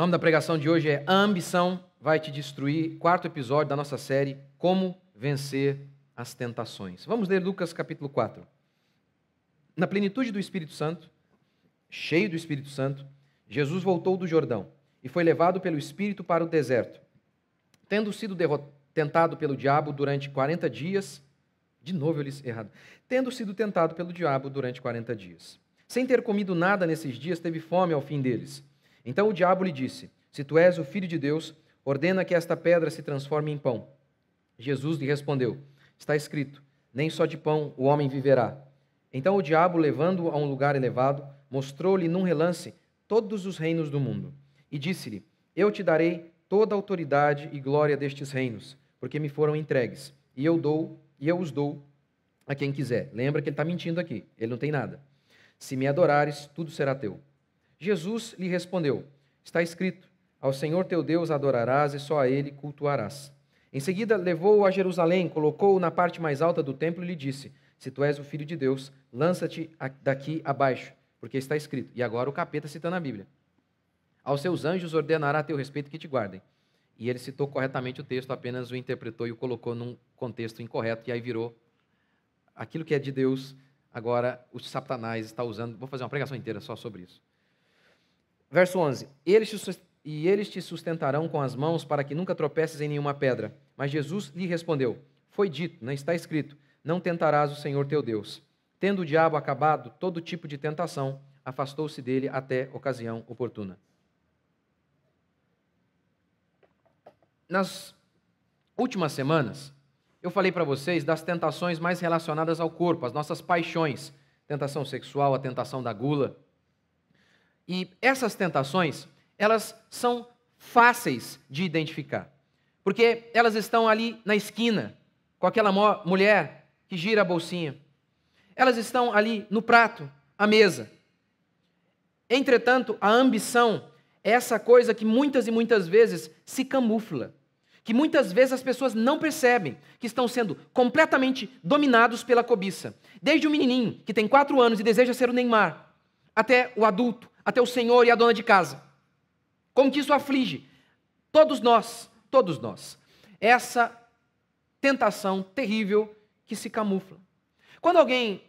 O nome da pregação de hoje é A Ambição Vai Te Destruir, quarto episódio da nossa série Como Vencer as Tentações. Vamos ler Lucas capítulo 4. Na plenitude do Espírito Santo, cheio do Espírito Santo, Jesus voltou do Jordão e foi levado pelo Espírito para o deserto. Tendo sido tentado pelo diabo durante 40 dias, de novo eu li errado. Tendo sido tentado pelo diabo durante 40 dias. Sem ter comido nada nesses dias, teve fome ao fim deles. Então o diabo lhe disse: Se tu és o filho de Deus, ordena que esta pedra se transforme em pão. Jesus lhe respondeu: Está escrito: Nem só de pão o homem viverá. Então o diabo, levando-o a um lugar elevado, mostrou-lhe num relance todos os reinos do mundo e disse-lhe: Eu te darei toda a autoridade e glória destes reinos, porque me foram entregues, e eu dou, e eu os dou a quem quiser. Lembra que ele está mentindo aqui, ele não tem nada. Se me adorares, tudo será teu. Jesus lhe respondeu: Está escrito: Ao Senhor teu Deus adorarás e só a ele cultuarás. Em seguida, levou-o a Jerusalém, colocou-o na parte mais alta do templo e lhe disse: Se tu és o filho de Deus, lança-te daqui abaixo, porque está escrito. E agora o capeta citando a Bíblia: Aos seus anjos ordenará a teu respeito que te guardem. E ele citou corretamente o texto, apenas o interpretou e o colocou num contexto incorreto, e aí virou aquilo que é de Deus, agora o Satanás está usando. Vou fazer uma pregação inteira só sobre isso. Verso 11: eles te, E eles te sustentarão com as mãos para que nunca tropeces em nenhuma pedra. Mas Jesus lhe respondeu: Foi dito, não está escrito: Não tentarás o Senhor teu Deus. Tendo o diabo acabado todo tipo de tentação, afastou-se dele até ocasião oportuna. Nas últimas semanas, eu falei para vocês das tentações mais relacionadas ao corpo, as nossas paixões, tentação sexual, a tentação da gula, e essas tentações, elas são fáceis de identificar, porque elas estão ali na esquina, com aquela mulher que gira a bolsinha. Elas estão ali no prato, à mesa. Entretanto, a ambição é essa coisa que muitas e muitas vezes se camufla, que muitas vezes as pessoas não percebem que estão sendo completamente dominados pela cobiça. Desde o menininho, que tem quatro anos e deseja ser o Neymar, até o adulto, até o senhor e a dona de casa. Como que isso aflige? Todos nós, todos nós. Essa tentação terrível que se camufla. Quando alguém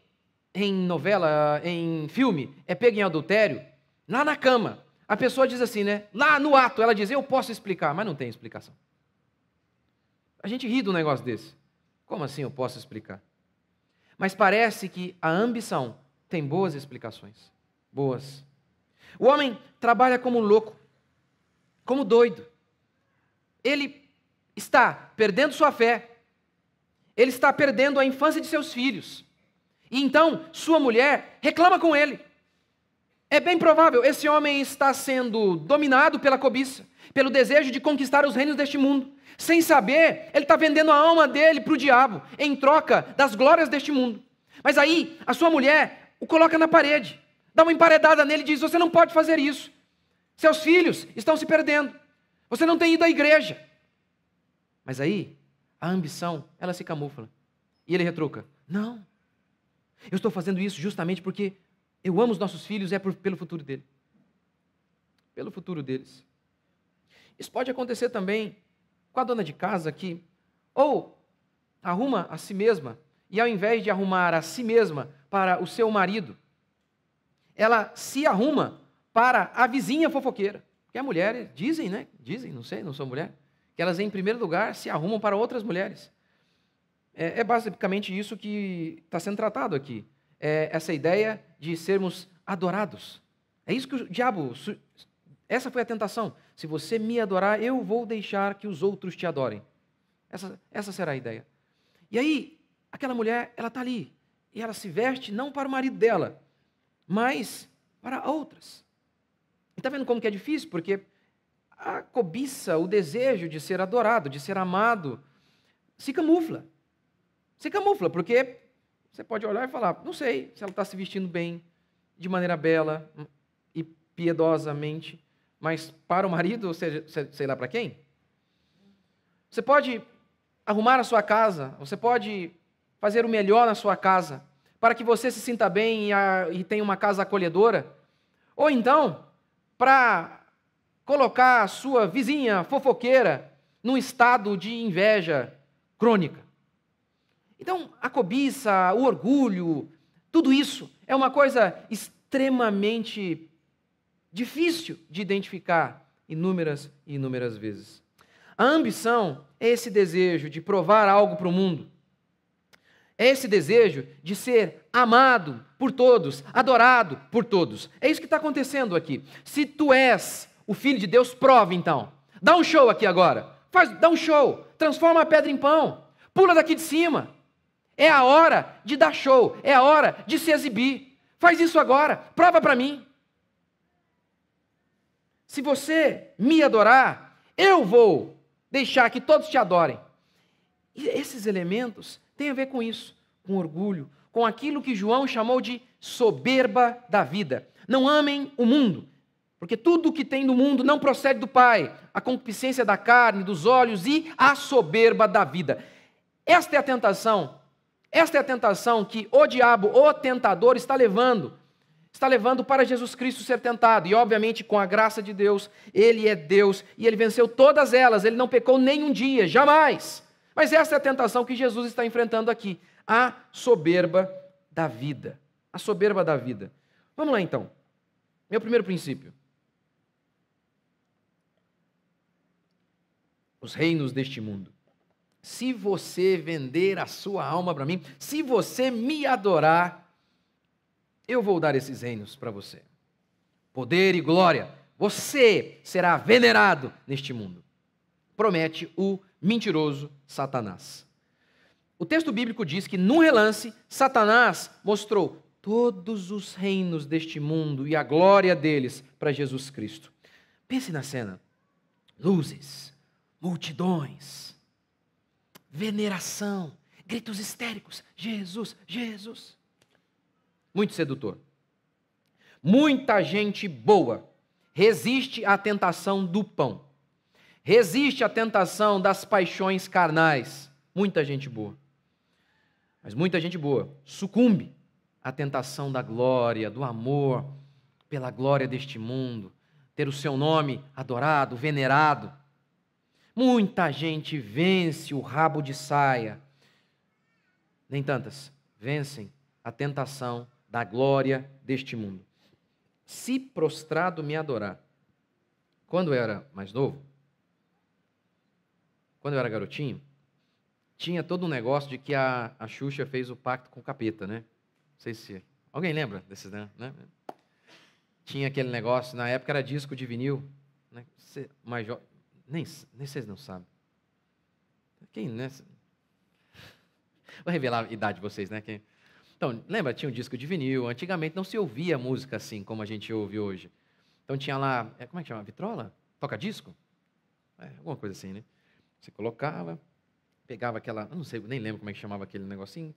em novela, em filme, é pego em adultério, lá na cama, a pessoa diz assim, né? Lá no ato, ela diz, eu posso explicar, mas não tem explicação. A gente ri de um negócio desse. Como assim eu posso explicar? Mas parece que a ambição tem boas explicações. Boas o homem trabalha como louco, como doido. Ele está perdendo sua fé, ele está perdendo a infância de seus filhos. E então sua mulher reclama com ele. É bem provável, esse homem está sendo dominado pela cobiça, pelo desejo de conquistar os reinos deste mundo. Sem saber, ele está vendendo a alma dele para o diabo, em troca das glórias deste mundo. Mas aí, a sua mulher o coloca na parede dá uma emparedada nele e diz: Você não pode fazer isso. Seus filhos estão se perdendo. Você não tem ido à igreja. Mas aí, a ambição, ela se camufla. E ele retruca: Não, eu estou fazendo isso justamente porque eu amo os nossos filhos, é por, pelo futuro dele. Pelo futuro deles. Isso pode acontecer também com a dona de casa que, ou arruma a si mesma, e ao invés de arrumar a si mesma para o seu marido, ela se arruma para a vizinha fofoqueira. que as mulheres, dizem, né? Dizem, não sei, não sou mulher, que elas, em primeiro lugar, se arrumam para outras mulheres. É, é basicamente isso que está sendo tratado aqui. É essa ideia de sermos adorados. É isso que o diabo. Essa foi a tentação. Se você me adorar, eu vou deixar que os outros te adorem. Essa, essa será a ideia. E aí, aquela mulher, ela está ali. E ela se veste não para o marido dela, mas para outras. está vendo como que é difícil? Porque a cobiça, o desejo de ser adorado, de ser amado, se camufla. Se camufla, porque você pode olhar e falar, não sei se ela está se vestindo bem, de maneira bela e piedosamente, mas para o marido, ou seja, sei lá para quem? Você pode arrumar a sua casa, você pode fazer o melhor na sua casa, para que você se sinta bem e tenha uma casa acolhedora, ou então para colocar a sua vizinha fofoqueira num estado de inveja crônica. Então, a cobiça, o orgulho, tudo isso é uma coisa extremamente difícil de identificar inúmeras e inúmeras vezes. A ambição é esse desejo de provar algo para o mundo, é esse desejo de ser amado por todos, adorado por todos. É isso que está acontecendo aqui. Se tu és o filho de Deus, prova então. Dá um show aqui agora. Faz, dá um show. Transforma a pedra em pão. Pula daqui de cima. É a hora de dar show. É a hora de se exibir. Faz isso agora. Prova para mim. Se você me adorar, eu vou deixar que todos te adorem. E esses elementos tem a ver com isso, com orgulho, com aquilo que João chamou de soberba da vida. Não amem o mundo, porque tudo o que tem do mundo não procede do Pai, a concupiscência da carne, dos olhos e a soberba da vida. Esta é a tentação, esta é a tentação que o diabo, o tentador, está levando. Está levando para Jesus Cristo ser tentado. E, obviamente, com a graça de Deus, ele é Deus e ele venceu todas elas. Ele não pecou nenhum dia, jamais. Mas essa é a tentação que Jesus está enfrentando aqui, a soberba da vida. A soberba da vida. Vamos lá então. Meu primeiro princípio. Os reinos deste mundo. Se você vender a sua alma para mim, se você me adorar, eu vou dar esses reinos para você. Poder e glória. Você será venerado neste mundo. Promete o mentiroso Satanás. O texto bíblico diz que, num relance, Satanás mostrou todos os reinos deste mundo e a glória deles para Jesus Cristo. Pense na cena: luzes, multidões, veneração, gritos histéricos: Jesus, Jesus. Muito sedutor. Muita gente boa resiste à tentação do pão. Resiste à tentação das paixões carnais. Muita gente boa. Mas muita gente boa sucumbe à tentação da glória, do amor pela glória deste mundo, ter o seu nome adorado, venerado. Muita gente vence o rabo de saia. Nem tantas vencem a tentação da glória deste mundo. Se prostrado me adorar. Quando eu era mais novo, quando eu era garotinho, tinha todo um negócio de que a, a Xuxa fez o pacto com o capeta, né? Não sei se. Alguém lembra desses, né? né? Tinha aquele negócio, na época era disco de vinil. Né? Cê, mais jo... nem, nem vocês não sabem. Quem, né? Vou revelar a idade de vocês, né? Quem... Então, lembra? Tinha um disco de vinil. Antigamente não se ouvia música assim como a gente ouve hoje. Então tinha lá. É, como é que chama? Vitrola? Toca disco? É, alguma coisa assim, né? Você colocava, pegava aquela, não sei, nem lembro como é que chamava aquele negocinho,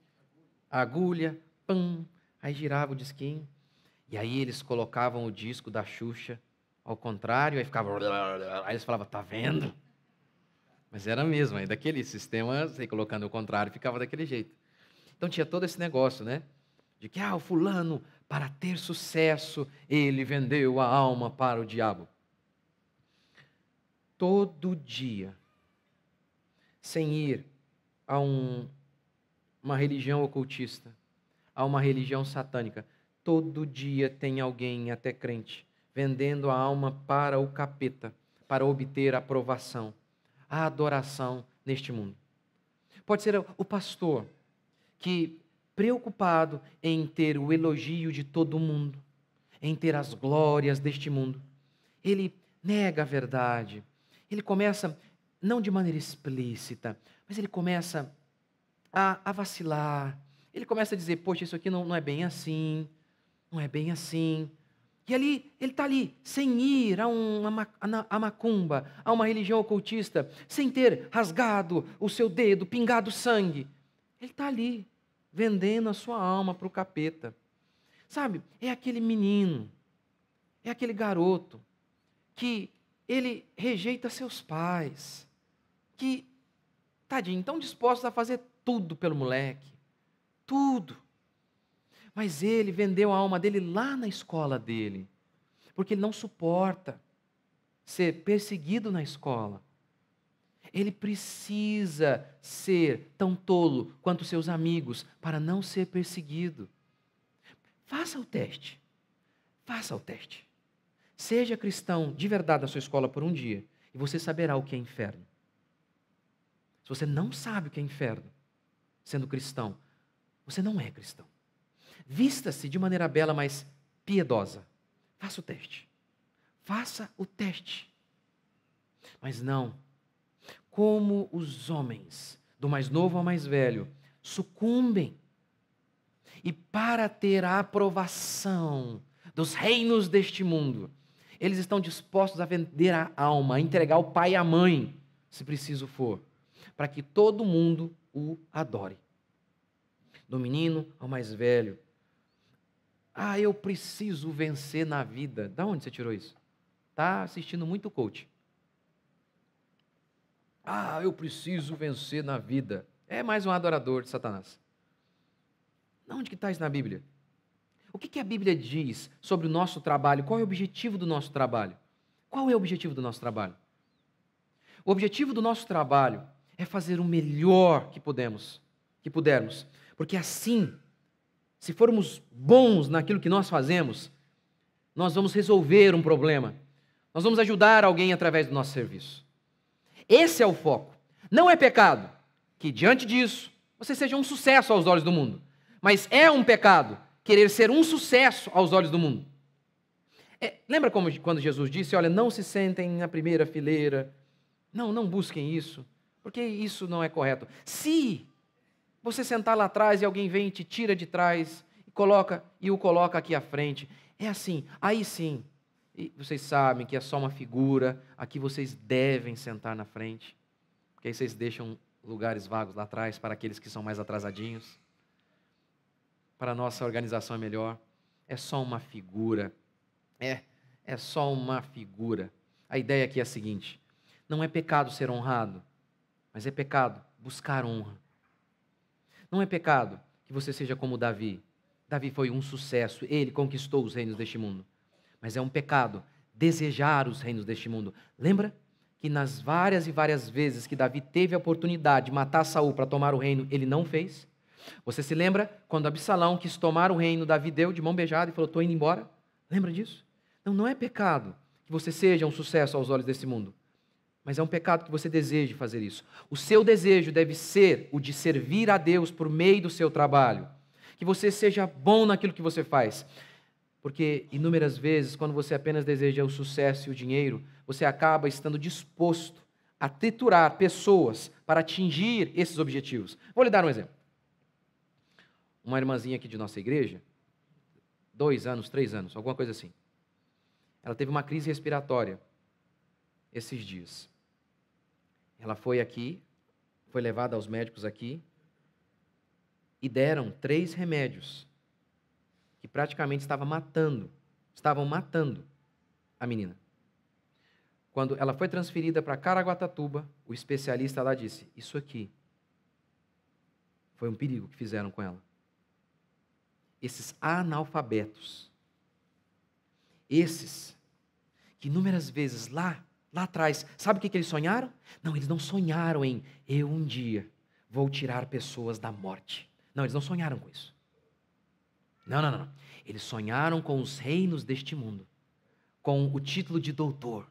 a agulha, pam, aí girava o disquinho, e aí eles colocavam o disco da Xuxa ao contrário, aí ficava, aí eles falavam, tá vendo? Mas era mesmo, aí daquele sistema, você colocando ao contrário, ficava daquele jeito. Então tinha todo esse negócio, né? De que, ah, o fulano, para ter sucesso, ele vendeu a alma para o diabo. Todo dia sem ir a um, uma religião ocultista, a uma religião satânica. Todo dia tem alguém, até crente, vendendo a alma para o capeta, para obter aprovação, a adoração neste mundo. Pode ser o pastor que, preocupado em ter o elogio de todo mundo, em ter as glórias deste mundo, ele nega a verdade. Ele começa não de maneira explícita, mas ele começa a, a vacilar, ele começa a dizer: Poxa, isso aqui não, não é bem assim, não é bem assim. E ali, ele está ali, sem ir a uma a macumba, a uma religião ocultista, sem ter rasgado o seu dedo, pingado sangue. Ele está ali, vendendo a sua alma para o capeta. Sabe, é aquele menino, é aquele garoto, que ele rejeita seus pais, que, tadinho, estão dispostos a fazer tudo pelo moleque. Tudo. Mas ele vendeu a alma dele lá na escola dele, porque ele não suporta ser perseguido na escola. Ele precisa ser tão tolo quanto seus amigos para não ser perseguido. Faça o teste. Faça o teste. Seja cristão de verdade na sua escola por um dia e você saberá o que é inferno. Se você não sabe o que é inferno, sendo cristão, você não é cristão. Vista-se de maneira bela, mas piedosa. Faça o teste. Faça o teste. Mas não, como os homens, do mais novo ao mais velho, sucumbem. E para ter a aprovação dos reinos deste mundo, eles estão dispostos a vender a alma, a entregar o pai e a mãe, se preciso for para que todo mundo o adore. Do menino ao mais velho. Ah, eu preciso vencer na vida. Da onde você tirou isso? Tá assistindo muito coach. Ah, eu preciso vencer na vida. É mais um adorador de Satanás. Da onde que está isso na Bíblia? O que, que a Bíblia diz sobre o nosso trabalho? Qual é o objetivo do nosso trabalho? Qual é o objetivo do nosso trabalho? O objetivo do nosso trabalho é fazer o melhor que podemos, que pudermos. Porque assim, se formos bons naquilo que nós fazemos, nós vamos resolver um problema. Nós vamos ajudar alguém através do nosso serviço. Esse é o foco. Não é pecado que diante disso você seja um sucesso aos olhos do mundo, mas é um pecado querer ser um sucesso aos olhos do mundo. É, lembra como, quando Jesus disse: Olha, não se sentem na primeira fileira, não, não busquem isso. Porque isso não é correto. Se você sentar lá atrás e alguém vem e te tira de trás e coloca e o coloca aqui à frente, é assim. Aí sim, e vocês sabem que é só uma figura, aqui vocês devem sentar na frente. Porque aí vocês deixam lugares vagos lá atrás para aqueles que são mais atrasadinhos. Para a nossa organização é melhor. É só uma figura. É, é só uma figura. A ideia aqui é a seguinte: não é pecado ser honrado, mas é pecado buscar honra. Não é pecado que você seja como Davi. Davi foi um sucesso, ele conquistou os reinos deste mundo. Mas é um pecado desejar os reinos deste mundo. Lembra que nas várias e várias vezes que Davi teve a oportunidade de matar Saul para tomar o reino, ele não fez? Você se lembra quando Absalão quis tomar o reino, Davi deu de mão beijada e falou: "Estou indo embora"? Lembra disso? Não, não é pecado que você seja um sucesso aos olhos desse mundo. Mas é um pecado que você deseje fazer isso. O seu desejo deve ser o de servir a Deus por meio do seu trabalho. Que você seja bom naquilo que você faz. Porque inúmeras vezes, quando você apenas deseja o sucesso e o dinheiro, você acaba estando disposto a triturar pessoas para atingir esses objetivos. Vou lhe dar um exemplo. Uma irmãzinha aqui de nossa igreja, dois anos, três anos, alguma coisa assim. Ela teve uma crise respiratória esses dias. Ela foi aqui, foi levada aos médicos aqui e deram três remédios que praticamente estavam matando, estavam matando a menina. Quando ela foi transferida para Caraguatatuba, o especialista lá disse: "Isso aqui foi um perigo que fizeram com ela. Esses analfabetos, esses que inúmeras vezes lá lá atrás. Sabe o que, que eles sonharam? Não, eles não sonharam em eu um dia vou tirar pessoas da morte. Não, eles não sonharam com isso. Não, não, não. Eles sonharam com os reinos deste mundo, com o título de doutor.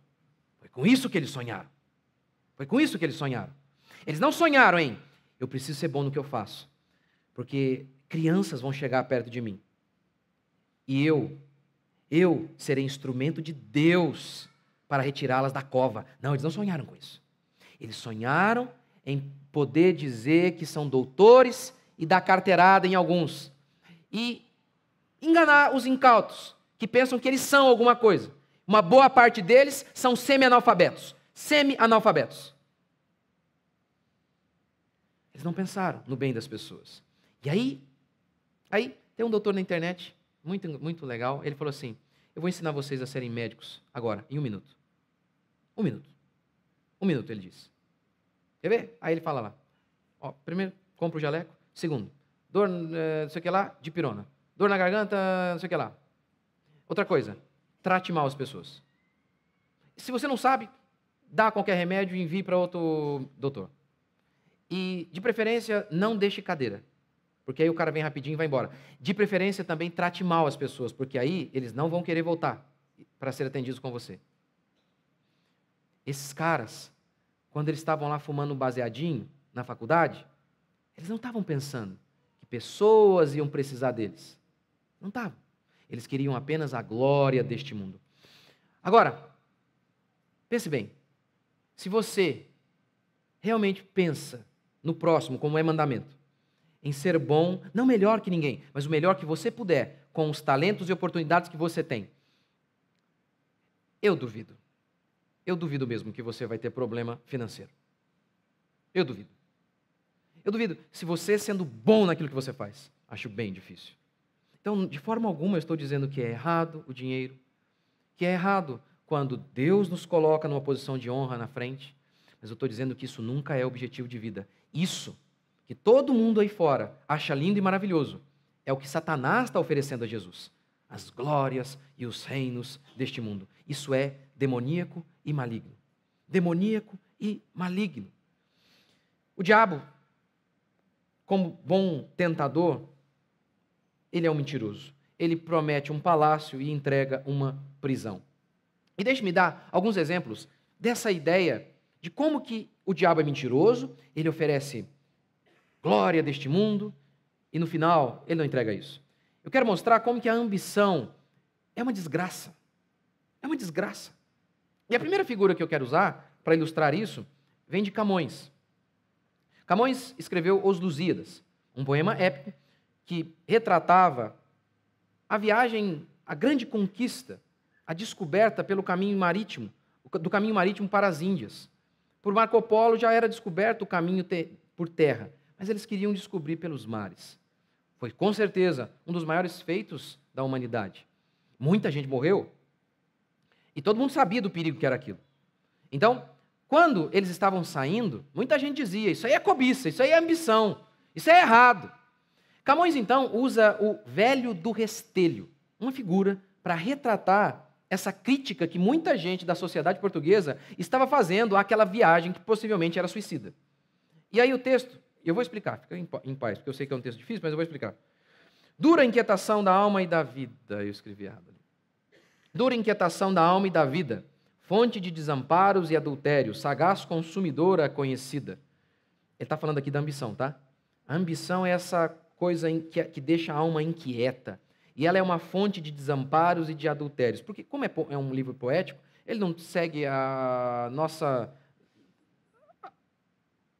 Foi com isso que eles sonharam. Foi com isso que eles sonharam. Eles não sonharam em eu preciso ser bom no que eu faço, porque crianças vão chegar perto de mim. E eu, eu serei instrumento de Deus para retirá-las da cova. Não, eles não sonharam com isso. Eles sonharam em poder dizer que são doutores e dar carteirada em alguns. E enganar os incautos, que pensam que eles são alguma coisa. Uma boa parte deles são semi-analfabetos. Semi-analfabetos. Eles não pensaram no bem das pessoas. E aí, aí tem um doutor na internet, muito, muito legal, ele falou assim: Eu vou ensinar vocês a serem médicos agora, em um minuto. Um minuto. Um minuto, ele disse. Quer ver? Aí ele fala lá. Ó, primeiro, compra o jaleco. Segundo, dor, eh, não sei o que lá, de pirona. Dor na garganta, não sei o que lá. Outra coisa, trate mal as pessoas. Se você não sabe, dá qualquer remédio e envie para outro doutor. E, de preferência, não deixe cadeira. Porque aí o cara vem rapidinho e vai embora. De preferência, também trate mal as pessoas, porque aí eles não vão querer voltar para ser atendidos com você. Esses caras, quando eles estavam lá fumando um baseadinho na faculdade, eles não estavam pensando que pessoas iam precisar deles. Não estavam. Eles queriam apenas a glória deste mundo. Agora, pense bem. Se você realmente pensa no próximo, como é mandamento, em ser bom, não melhor que ninguém, mas o melhor que você puder, com os talentos e oportunidades que você tem, eu duvido eu duvido mesmo que você vai ter problema financeiro. Eu duvido. Eu duvido. Se você sendo bom naquilo que você faz, acho bem difícil. Então, de forma alguma, eu estou dizendo que é errado o dinheiro, que é errado quando Deus nos coloca numa posição de honra na frente, mas eu estou dizendo que isso nunca é objetivo de vida. Isso, que todo mundo aí fora acha lindo e maravilhoso, é o que Satanás está oferecendo a Jesus: as glórias e os reinos deste mundo. Isso é demoníaco e maligno. Demoníaco e maligno. O diabo, como bom tentador, ele é um mentiroso. Ele promete um palácio e entrega uma prisão. E deixe-me dar alguns exemplos dessa ideia de como que o diabo é mentiroso, ele oferece glória deste mundo e no final ele não entrega isso. Eu quero mostrar como que a ambição é uma desgraça. É uma desgraça. E a primeira figura que eu quero usar para ilustrar isso vem de Camões. Camões escreveu Os Lusíadas, um poema épico que retratava a viagem, a grande conquista, a descoberta pelo caminho marítimo, do caminho marítimo para as Índias. Por Marco Polo já era descoberto o caminho te por terra, mas eles queriam descobrir pelos mares. Foi com certeza um dos maiores feitos da humanidade. Muita gente morreu, e todo mundo sabia do perigo que era aquilo. Então, quando eles estavam saindo, muita gente dizia: Isso aí é cobiça, isso aí é ambição, isso é errado. Camões, então, usa o velho do restelho, uma figura para retratar essa crítica que muita gente da sociedade portuguesa estava fazendo àquela viagem que possivelmente era suicida. E aí o texto, eu vou explicar, fica em paz, porque eu sei que é um texto difícil, mas eu vou explicar. Dura inquietação da alma e da vida, eu escrevi errado dura inquietação da alma e da vida, fonte de desamparos e adultério, sagaz consumidora conhecida. Ele está falando aqui da ambição, tá? A ambição é essa coisa que deixa a alma inquieta. E ela é uma fonte de desamparos e de adultérios. Porque, como é, é um livro poético, ele não segue a nossa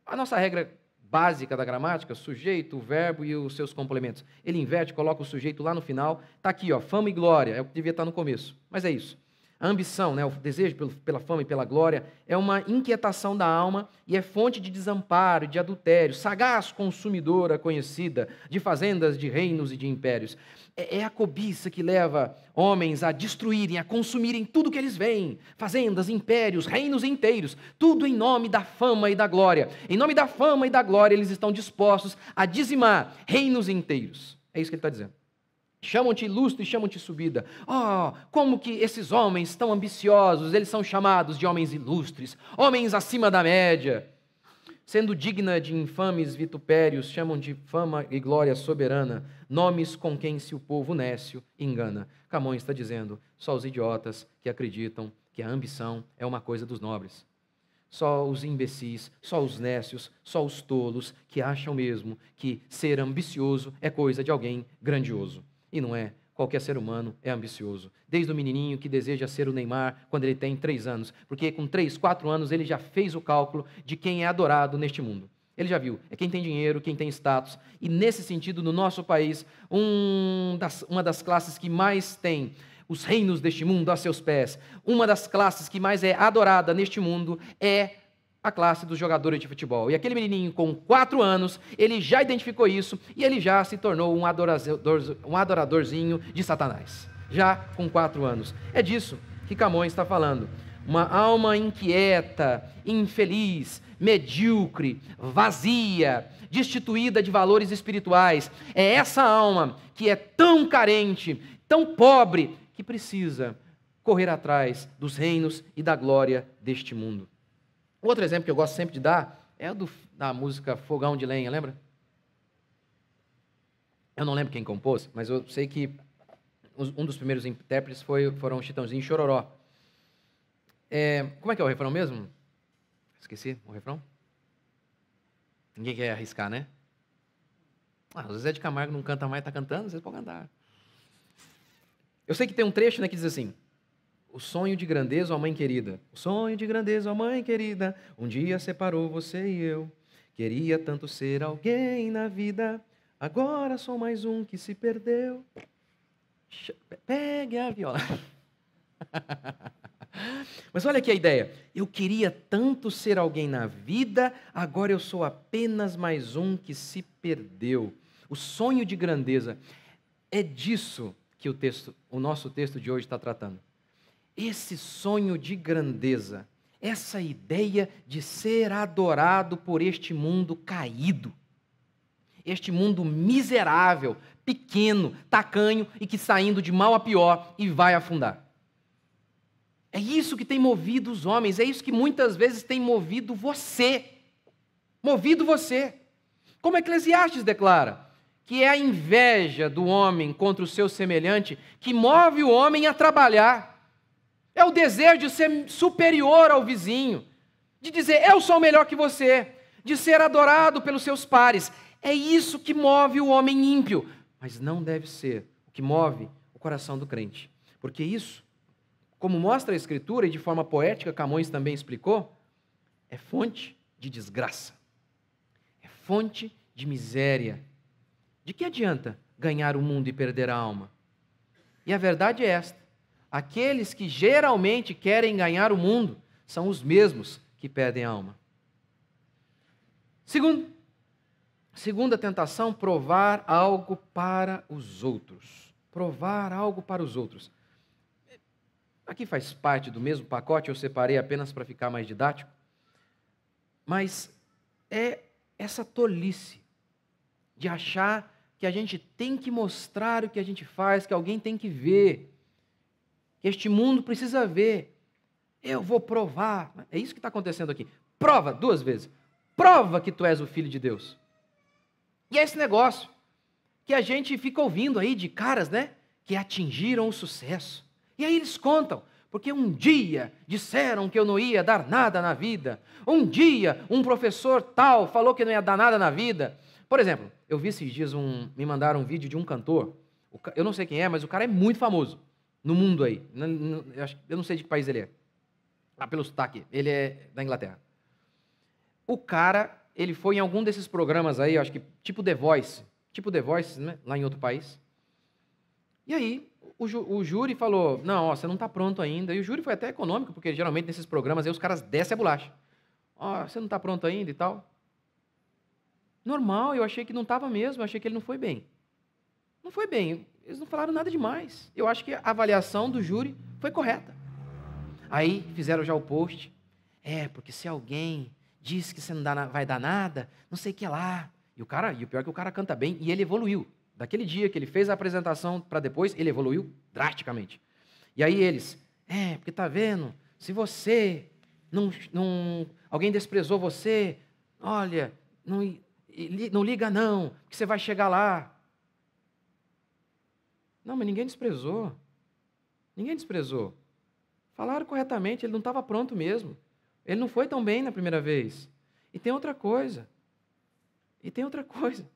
a nossa regra básica da gramática, sujeito, verbo e os seus complementos. Ele inverte, coloca o sujeito lá no final. Está aqui, ó, fama e glória, é o que devia estar tá no começo. Mas é isso. A ambição, né, o desejo pela fama e pela glória, é uma inquietação da alma e é fonte de desamparo, de adultério, sagaz consumidora conhecida de fazendas, de reinos e de impérios. É, é, a cobiça que leva homens a destruírem, a consumirem tudo que eles veem: fazendas, impérios, reinos inteiros, tudo em nome da fama e da glória. Em nome da fama e da glória, eles estão dispostos a dizimar reinos inteiros. É isso que ele está dizendo. Chamam-te ilustre, e chamam-te subida. Oh, como que esses homens tão ambiciosos, eles são chamados de homens ilustres, homens acima da média. Sendo digna de infames vitupérios, chamam de fama e glória soberana, nomes com quem se o povo nécio engana. Camões está dizendo, só os idiotas que acreditam que a ambição é uma coisa dos nobres. Só os imbecis, só os nécios, só os tolos que acham mesmo que ser ambicioso é coisa de alguém grandioso. E não é. Qualquer ser humano é ambicioso. Desde o menininho que deseja ser o Neymar quando ele tem três anos. Porque com três, quatro anos ele já fez o cálculo de quem é adorado neste mundo. Ele já viu, é quem tem dinheiro, quem tem status. E nesse sentido, no nosso país, um das, uma das classes que mais tem os reinos deste mundo a seus pés, uma das classes que mais é adorada neste mundo é a classe dos jogadores de futebol. E aquele menininho com quatro anos, ele já identificou isso e ele já se tornou um, adorador, um adoradorzinho de Satanás. Já com quatro anos. É disso que Camões está falando. Uma alma inquieta, infeliz, medíocre, vazia, destituída de valores espirituais. É essa alma que é tão carente, tão pobre, que precisa correr atrás dos reinos e da glória deste mundo. Outro exemplo que eu gosto sempre de dar é o da música Fogão de Lenha, lembra? Eu não lembro quem compôs, mas eu sei que um dos primeiros intérpretes foi, foram Chitãozinho e Chororó. É, como é que é o refrão mesmo? Esqueci o refrão? Ninguém quer arriscar, né? Ah, o Zé de Camargo não canta mais, está cantando, vocês podem cantar. Eu sei que tem um trecho né, que diz assim: o sonho de grandeza, ó mãe querida. O sonho de grandeza, ó mãe querida. Um dia separou você e eu. Queria tanto ser alguém na vida. Agora sou mais um que se perdeu. Pegue a viola. Mas olha aqui a ideia. Eu queria tanto ser alguém na vida, agora eu sou apenas mais um que se perdeu. O sonho de grandeza. É disso que o texto, o nosso texto de hoje está tratando. Esse sonho de grandeza, essa ideia de ser adorado por este mundo caído, este mundo miserável, pequeno, tacanho e que saindo de mal a pior e vai afundar. É isso que tem movido os homens, é isso que muitas vezes tem movido você. Movido você. Como Eclesiastes declara, que é a inveja do homem contra o seu semelhante que move o homem a trabalhar é o desejo de ser superior ao vizinho, de dizer eu sou melhor que você, de ser adorado pelos seus pares. É isso que move o homem ímpio, mas não deve ser o que move o coração do crente. Porque isso, como mostra a Escritura e de forma poética Camões também explicou, é fonte de desgraça, é fonte de miséria. De que adianta ganhar o mundo e perder a alma? E a verdade é esta: Aqueles que geralmente querem ganhar o mundo são os mesmos que perdem a alma. Segundo, segunda tentação, provar algo para os outros. Provar algo para os outros. Aqui faz parte do mesmo pacote, eu separei apenas para ficar mais didático. Mas é essa tolice de achar que a gente tem que mostrar o que a gente faz, que alguém tem que ver este mundo precisa ver. Eu vou provar. É isso que está acontecendo aqui. Prova duas vezes. Prova que tu és o filho de Deus. E é esse negócio que a gente fica ouvindo aí de caras, né? Que atingiram o sucesso. E aí eles contam. Porque um dia disseram que eu não ia dar nada na vida. Um dia um professor tal falou que não ia dar nada na vida. Por exemplo, eu vi esses dias um. Me mandaram um vídeo de um cantor. Eu não sei quem é, mas o cara é muito famoso no mundo aí. Eu não sei de que país ele é. Ah, pelo sotaque. Ele é da Inglaterra. O cara, ele foi em algum desses programas aí, acho que tipo The Voice. Tipo The Voice, né? Lá em outro país. E aí, o, ju o júri falou, não, ó, você não está pronto ainda. E o júri foi até econômico, porque geralmente nesses programas aí os caras descem a bolacha. Ó, você não está pronto ainda e tal. Normal, eu achei que não estava mesmo, achei que ele não foi bem. Não foi bem. Eles não falaram nada demais. Eu acho que a avaliação do júri foi correta. Aí fizeram já o post. É, porque se alguém diz que você não dá, vai dar nada, não sei o que lá. E o cara, e o pior é que o cara canta bem e ele evoluiu. Daquele dia que ele fez a apresentação para depois, ele evoluiu drasticamente. E aí eles, é, porque tá vendo? Se você não, não alguém desprezou você, olha, não, não liga não, que você vai chegar lá. Não, mas ninguém desprezou. Ninguém desprezou. Falaram corretamente, ele não estava pronto mesmo. Ele não foi tão bem na primeira vez. E tem outra coisa. E tem outra coisa.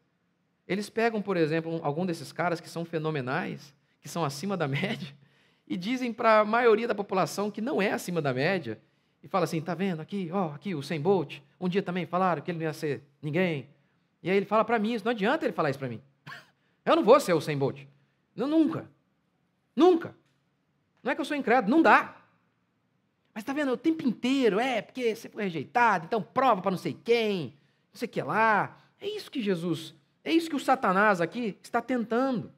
Eles pegam, por exemplo, algum desses caras que são fenomenais, que são acima da média, e dizem para a maioria da população que não é acima da média, e fala assim: tá vendo aqui, ó, aqui o Sem Bolt, um dia também falaram que ele não ia ser ninguém. E aí ele fala para mim isso, não adianta ele falar isso para mim. Eu não vou ser o Sem Bolt nunca. Nunca. Não é que eu sou incrédulo, não dá. Mas está vendo, o tempo inteiro, é, porque você foi rejeitado, então prova para não sei quem, não sei o que lá. É isso que Jesus, é isso que o Satanás aqui está tentando.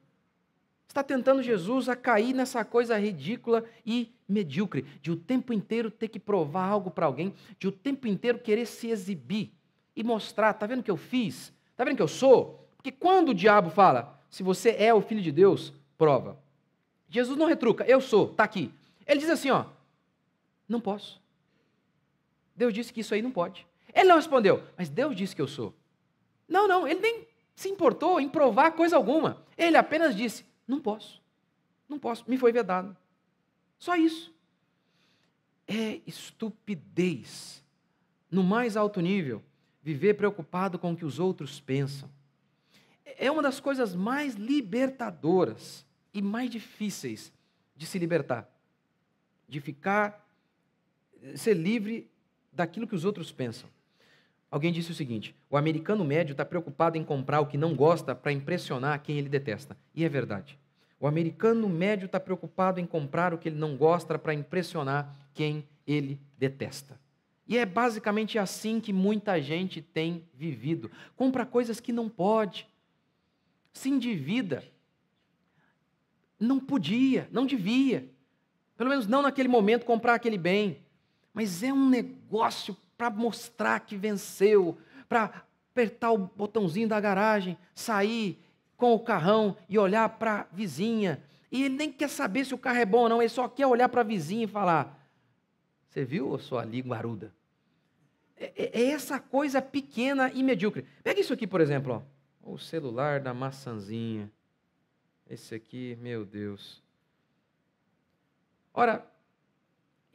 Está tentando Jesus a cair nessa coisa ridícula e medíocre, de o tempo inteiro ter que provar algo para alguém, de o tempo inteiro querer se exibir e mostrar, Está vendo o que eu fiz? Está vendo o que eu sou? Porque quando o diabo fala, se você é o filho de Deus, prova. Jesus não retruca, eu sou, está aqui. Ele diz assim, ó, não posso. Deus disse que isso aí não pode. Ele não respondeu, mas Deus disse que eu sou. Não, não, ele nem se importou em provar coisa alguma. Ele apenas disse, não posso. Não posso, me foi vedado. Só isso. É estupidez, no mais alto nível, viver preocupado com o que os outros pensam é uma das coisas mais libertadoras e mais difíceis de se libertar, de ficar, eh, ser livre daquilo que os outros pensam. Alguém disse o seguinte: o americano médio está preocupado em comprar o que não gosta para impressionar quem ele detesta. E é verdade. O americano médio está preocupado em comprar o que ele não gosta para impressionar quem ele detesta. E é basicamente assim que muita gente tem vivido. Compra coisas que não pode, se endivida. Não podia, não devia. Pelo menos não naquele momento comprar aquele bem. Mas é um negócio para mostrar que venceu, para apertar o botãozinho da garagem, sair com o carrão e olhar para a vizinha. E ele nem quer saber se o carro é bom ou não, ele só quer olhar para a vizinha e falar: Você viu a sua ali é, é, é essa coisa pequena e medíocre. Pega isso aqui, por exemplo. Ó. O celular da maçãzinha. Esse aqui, meu Deus. Ora,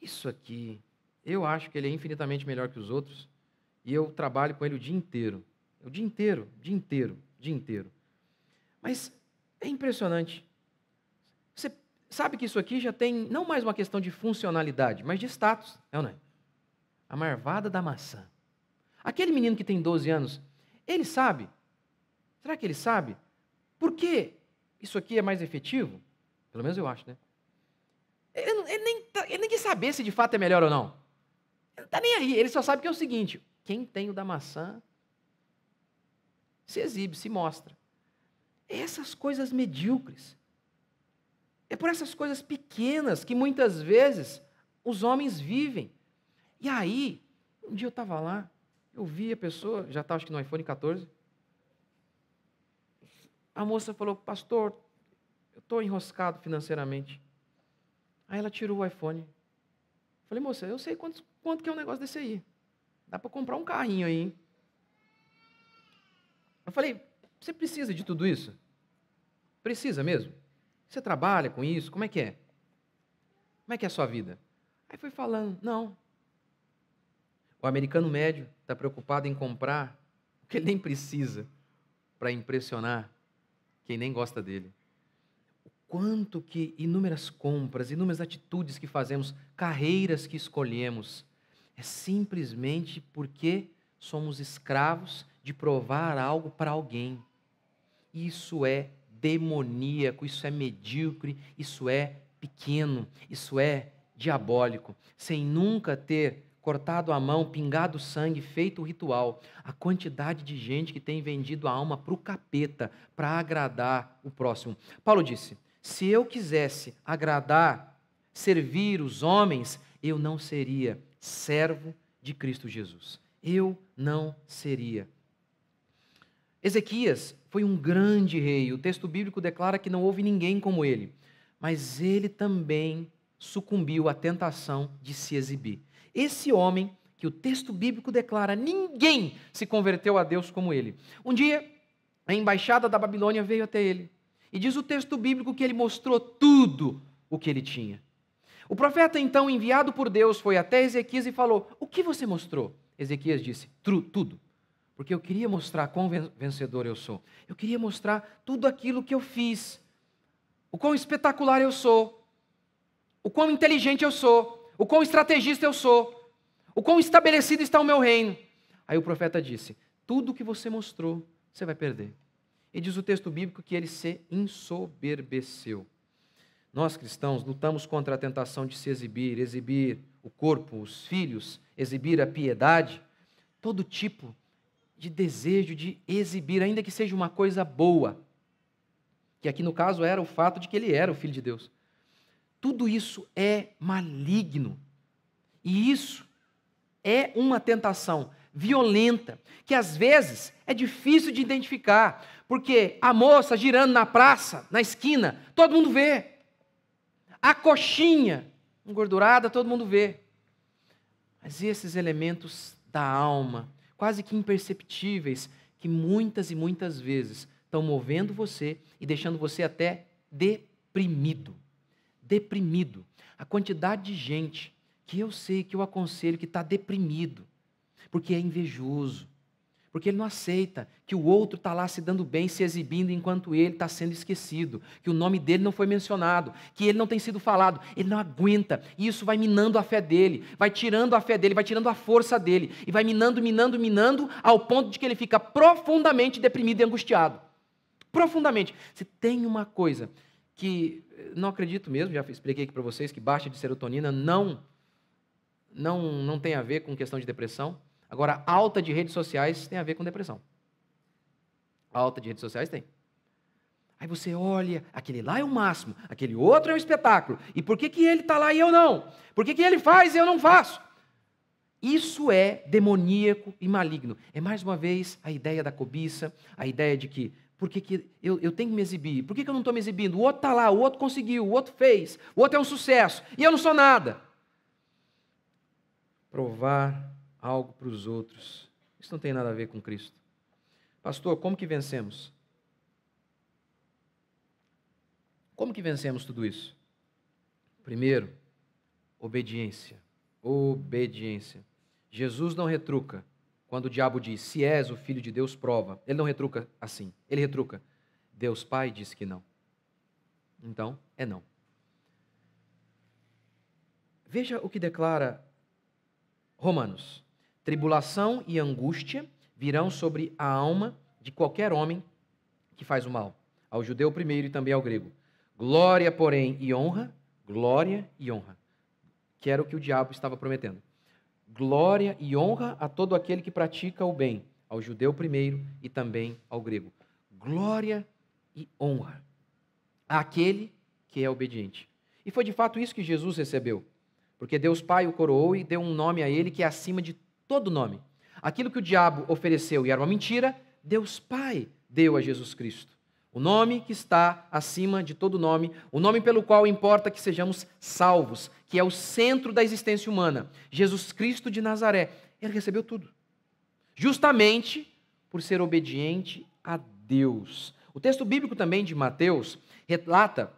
isso aqui, eu acho que ele é infinitamente melhor que os outros e eu trabalho com ele o dia inteiro. O dia inteiro, dia inteiro, dia inteiro. Mas é impressionante. Você sabe que isso aqui já tem não mais uma questão de funcionalidade, mas de status, é ou não é? A marvada da maçã. Aquele menino que tem 12 anos, ele sabe Será que ele sabe? Por que isso aqui é mais efetivo? Pelo menos eu acho, né? Ele, ele, nem, tá, ele nem quer saber se de fato é melhor ou não. Ele não está nem aí. Ele só sabe que é o seguinte: quem tem o da maçã se exibe, se mostra. É essas coisas medíocres. É por essas coisas pequenas que muitas vezes os homens vivem. E aí, um dia eu estava lá, eu vi a pessoa, já estava tá, acho que no iPhone 14, a moça falou: Pastor, eu estou enroscado financeiramente. Aí ela tirou o iPhone. Falei, moça, eu sei quanto, quanto que é um negócio desse aí. Dá para comprar um carrinho aí. Hein? Eu falei, você precisa de tudo isso? Precisa mesmo? Você trabalha com isso? Como é que é? Como é que é a sua vida? Aí foi falando, não. O americano médio está preocupado em comprar o que ele nem precisa para impressionar quem nem gosta dele. O quanto que inúmeras compras, inúmeras atitudes que fazemos, carreiras que escolhemos, é simplesmente porque somos escravos de provar algo para alguém. Isso é demoníaco, isso é medíocre, isso é pequeno, isso é diabólico. Sem nunca ter cortado à mão, pingado sangue, feito o ritual. A quantidade de gente que tem vendido a alma para o capeta, para agradar o próximo. Paulo disse: se eu quisesse agradar, servir os homens, eu não seria servo de Cristo Jesus. Eu não seria. Ezequias foi um grande rei. O texto bíblico declara que não houve ninguém como ele. Mas ele também sucumbiu à tentação de se exibir. Esse homem, que o texto bíblico declara, ninguém se converteu a Deus como ele. Um dia, a embaixada da Babilônia veio até ele. E diz o texto bíblico que ele mostrou tudo o que ele tinha. O profeta, então, enviado por Deus, foi até Ezequias e falou: O que você mostrou? Ezequias disse: Tudo. Porque eu queria mostrar quão vencedor eu sou. Eu queria mostrar tudo aquilo que eu fiz. O quão espetacular eu sou. O quão inteligente eu sou o quão estrategista eu sou, o quão estabelecido está o meu reino. Aí o profeta disse: Tudo que você mostrou, você vai perder. E diz o texto bíblico que ele se ensoberbeceu. Nós cristãos lutamos contra a tentação de se exibir, exibir o corpo, os filhos, exibir a piedade, todo tipo de desejo de exibir, ainda que seja uma coisa boa. Que aqui no caso era o fato de que ele era o filho de Deus. Tudo isso é maligno. E isso é uma tentação violenta, que às vezes é difícil de identificar, porque a moça girando na praça, na esquina, todo mundo vê. A coxinha engordurada, todo mundo vê. Mas esses elementos da alma, quase que imperceptíveis, que muitas e muitas vezes estão movendo você e deixando você até deprimido deprimido. A quantidade de gente que eu sei, que eu aconselho, que está deprimido, porque é invejoso, porque ele não aceita que o outro está lá se dando bem, se exibindo, enquanto ele está sendo esquecido, que o nome dele não foi mencionado, que ele não tem sido falado, ele não aguenta, e isso vai minando a fé dele, vai tirando a fé dele, vai tirando a força dele, e vai minando, minando, minando, ao ponto de que ele fica profundamente deprimido e angustiado. Profundamente. Se tem uma coisa que não acredito mesmo, já expliquei aqui para vocês que baixa de serotonina não não não tem a ver com questão de depressão. Agora, alta de redes sociais tem a ver com depressão. alta de redes sociais tem. Aí você olha, aquele lá é o máximo, aquele outro é um espetáculo. E por que, que ele está lá e eu não? Por que, que ele faz e eu não faço? Isso é demoníaco e maligno. É mais uma vez a ideia da cobiça, a ideia de que por que, que eu, eu, tenho que me exibir? Por que, que eu não estou me exibindo? O outro está lá, o outro conseguiu, o outro fez, o outro é um sucesso e eu não sou nada. Provar algo para os outros. Isso não tem nada a ver com Cristo. Pastor, como que vencemos? Como que vencemos tudo isso? Primeiro, obediência. Obediência. Jesus não retruca quando o diabo diz: Se és o filho de Deus, prova. Ele não retruca assim. Ele retruca: Deus Pai disse que não. Então, é não. Veja o que declara Romanos: Tribulação e angústia virão sobre a alma de qualquer homem que faz o mal, ao judeu primeiro e também ao grego. Glória, porém, e honra, glória e honra. Que era o que o diabo estava prometendo glória e honra a todo aquele que pratica o bem, ao judeu primeiro e também ao grego. Glória e honra àquele que é obediente. E foi de fato isso que Jesus recebeu, porque Deus Pai o coroou e deu um nome a ele que é acima de todo nome. Aquilo que o diabo ofereceu e era uma mentira, Deus Pai deu a Jesus Cristo. O nome que está acima de todo nome, o nome pelo qual importa que sejamos salvos, que é o centro da existência humana. Jesus Cristo de Nazaré. Ele recebeu tudo. Justamente por ser obediente a Deus. O texto bíblico também de Mateus relata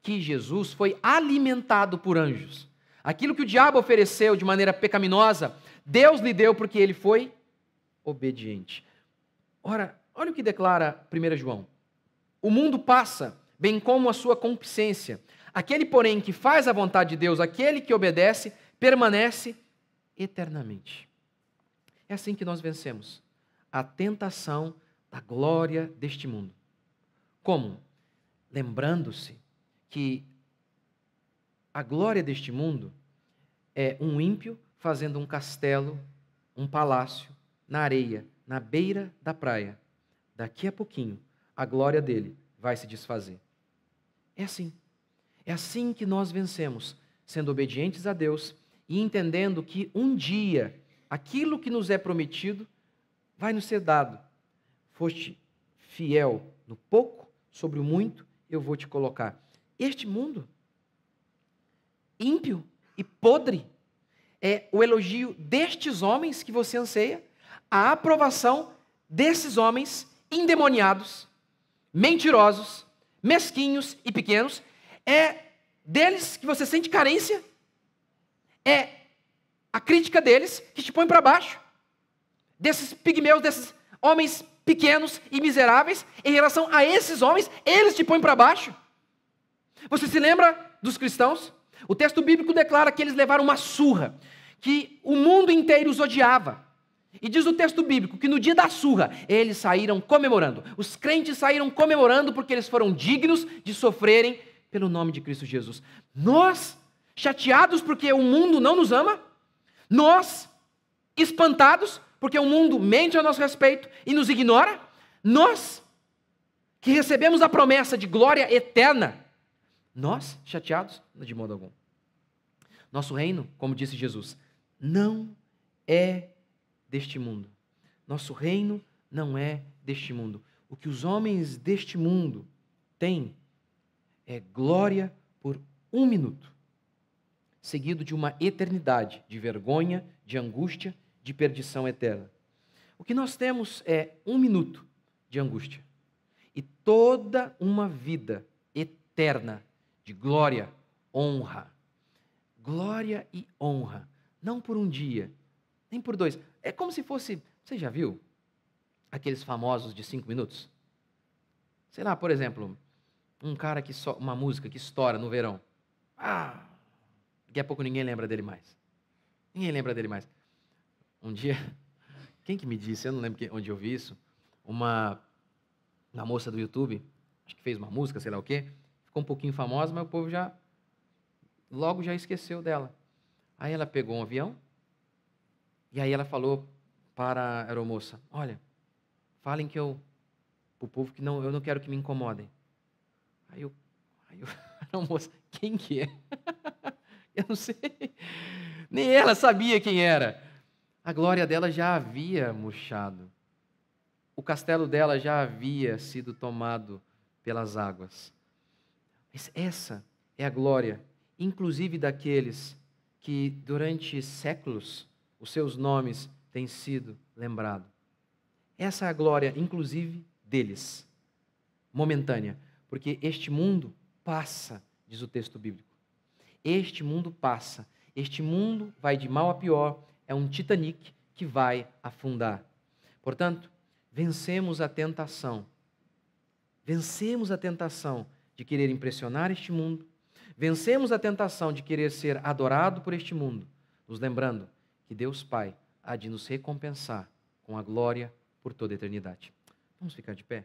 que Jesus foi alimentado por anjos. Aquilo que o diabo ofereceu de maneira pecaminosa, Deus lhe deu porque ele foi obediente. Ora, olha o que declara 1 João. O mundo passa, bem como a sua concupiscência. Aquele, porém, que faz a vontade de Deus, aquele que obedece, permanece eternamente. É assim que nós vencemos a tentação da glória deste mundo. Como? Lembrando-se que a glória deste mundo é um ímpio fazendo um castelo, um palácio, na areia, na beira da praia. Daqui a pouquinho a glória dele vai se desfazer. É assim. É assim que nós vencemos, sendo obedientes a Deus e entendendo que um dia aquilo que nos é prometido vai nos ser dado. Foste fiel no pouco, sobre o muito eu vou te colocar. Este mundo ímpio e podre é o elogio destes homens que você anseia, a aprovação desses homens endemoniados mentirosos, mesquinhos e pequenos, é deles que você sente carência, é a crítica deles que te põe para baixo, desses pigmeus, desses homens pequenos e miseráveis, em relação a esses homens, eles te põem para baixo. Você se lembra dos cristãos? O texto bíblico declara que eles levaram uma surra, que o mundo inteiro os odiava. E diz o texto bíblico que no dia da surra eles saíram comemorando. Os crentes saíram comemorando porque eles foram dignos de sofrerem pelo nome de Cristo Jesus. Nós, chateados porque o mundo não nos ama, nós, espantados porque o mundo mente a nosso respeito e nos ignora, nós, que recebemos a promessa de glória eterna, nós, chateados, de modo algum. Nosso reino, como disse Jesus, não é deste mundo. Nosso reino não é deste mundo. O que os homens deste mundo têm é glória por um minuto, seguido de uma eternidade de vergonha, de angústia, de perdição eterna. O que nós temos é um minuto de angústia e toda uma vida eterna de glória, honra. Glória e honra, não por um dia, nem por dois. É como se fosse. Você já viu aqueles famosos de cinco minutos? Sei lá, por exemplo, um cara que só. uma música que estoura no verão. Ah! Daqui a pouco ninguém lembra dele mais. Ninguém lembra dele mais. Um dia, quem que me disse? Eu não lembro onde eu vi isso. Uma, uma moça do YouTube, acho que fez uma música, sei lá o quê, ficou um pouquinho famosa, mas o povo já logo já esqueceu dela. Aí ela pegou um avião, e aí ela falou para a aeromoça: Olha, falem que eu, para o povo, que não, eu não quero que me incomodem. Aí eu, aí eu aeromoça, quem que é? eu não sei. Nem ela sabia quem era. A glória dela já havia murchado. O castelo dela já havia sido tomado pelas águas. Mas essa é a glória, inclusive daqueles que durante séculos os seus nomes têm sido lembrados. Essa é a glória, inclusive, deles, momentânea, porque este mundo passa, diz o texto bíblico. Este mundo passa, este mundo vai de mal a pior, é um Titanic que vai afundar. Portanto, vencemos a tentação. Vencemos a tentação de querer impressionar este mundo, vencemos a tentação de querer ser adorado por este mundo, nos lembrando que Deus Pai há de nos recompensar com a glória por toda a eternidade. Vamos ficar de pé?